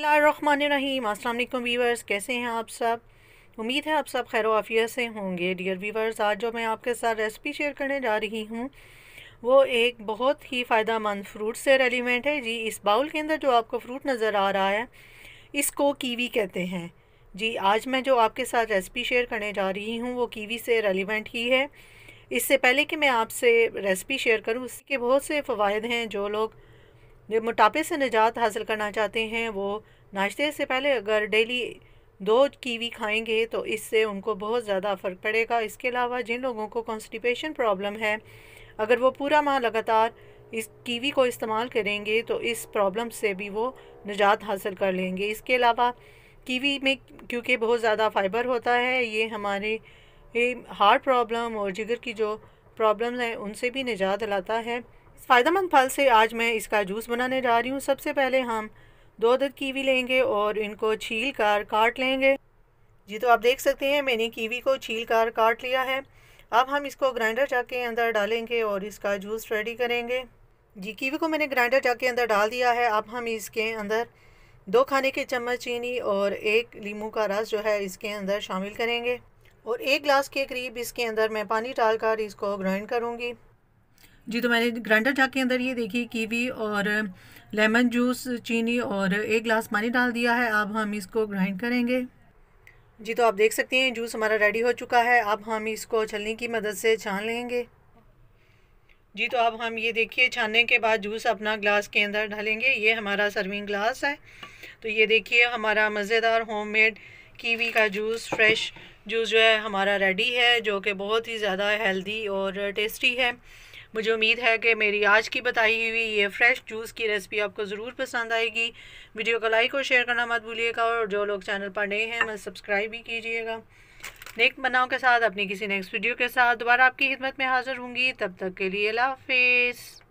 रहीम अस्सलाम वीवर्स कैसे हैं आप सब उम्मीद है आप सब खैर वाफिया से होंगे डियर वीवर्स आज जो मैं आपके साथ रेसिपी शेयर करने जा रही हूँ वो एक बहुत ही फ़ायदा मंद फ्रूट से रेलिवेंट है जी इस बाउल के अंदर जो आपको फ्रूट नज़र आ रहा है इसको कीवी कहते हैं जी आज मैं जो आपके साथ रेसिपी शेयर करने जा रही हूँ वो कीवी से रेलिवेंट ही है इससे पहले कि मैं आपसे रेसिपी शेयर करूँ उसके बहुत से फ़वाद हैं जो लोग जो मोटापे से निजात हासिल करना चाहते हैं वो नाश्ते से पहले अगर डेली दो कीवी खाएंगे तो इससे उनको बहुत ज़्यादा फ़र्क पड़ेगा इसके अलावा जिन लोगों को कॉन्स्टिपेशन प्रॉब्लम है अगर वो पूरा माह लगातार इस कीवी को इस्तेमाल करेंगे तो इस प्रॉब्लम से भी वो निजात हासिल कर लेंगे इसके अलावा कीवी में क्योंकि बहुत ज़्यादा फाइबर होता है ये हमारे हार्ट प्रॉब्लम और जिगर की जो प्रॉब्लम हैं उनसे भी निजात दिलाता है फ़ायदेमंद फल से आज मैं इसका जूस बनाने जा रही हूँ सबसे पहले हम दो दर कीवी लेंगे और इनको छील कर काट लेंगे जी तो आप देख सकते हैं मैंने कीवी को छील कर काट लिया है अब हम इसको ग्राइंडर जार के अंदर डालेंगे और इसका जूस रेडी करेंगे जी कीवी को मैंने ग्राइंडर जार के अंदर डाल दिया है अब हम इसके अंदर दो खाने के चम्मच चीनी और एक लीमू का रस जो है इसके अंदर शामिल करेंगे और एक गिलास के करीब इसके अंदर मैं पानी डालकर इसको ग्राइंड करूँगी जी तो मैंने ग्राइंडर जार के अंदर ये देखिए कीवी और लेमन जूस चीनी और एक ग्लास पानी डाल दिया है अब हम इसको ग्राइंड करेंगे जी तो आप देख सकते हैं जूस हमारा रेडी हो चुका है अब हम इसको छलनी की मदद से छान लेंगे जी तो अब हम ये देखिए छानने के बाद जूस अपना ग्लास के अंदर डालेंगे ये हमारा सर्विंग ग्लास है तो ये देखिए हमारा मज़ेदार होममेड कीवी का जूस फ्रेश जूस जो है हमारा रेडी है जो कि बहुत ही ज़्यादा हेल्दी और टेस्टी है मुझे उम्मीद है कि मेरी आज की बताई हुई ये फ्रेश जूस की रेसिपी आपको ज़रूर पसंद आएगी वीडियो को लाइक और शेयर करना मत भूलिएगा और जो लोग चैनल पर नए हैं मैं सब्सक्राइब भी कीजिएगा नेक बनाओं के साथ अपनी किसी नेक्स्ट वीडियो के साथ दोबारा आपकी खिदमत में हाज़िर होंगी तब तक के लिए हाफिज़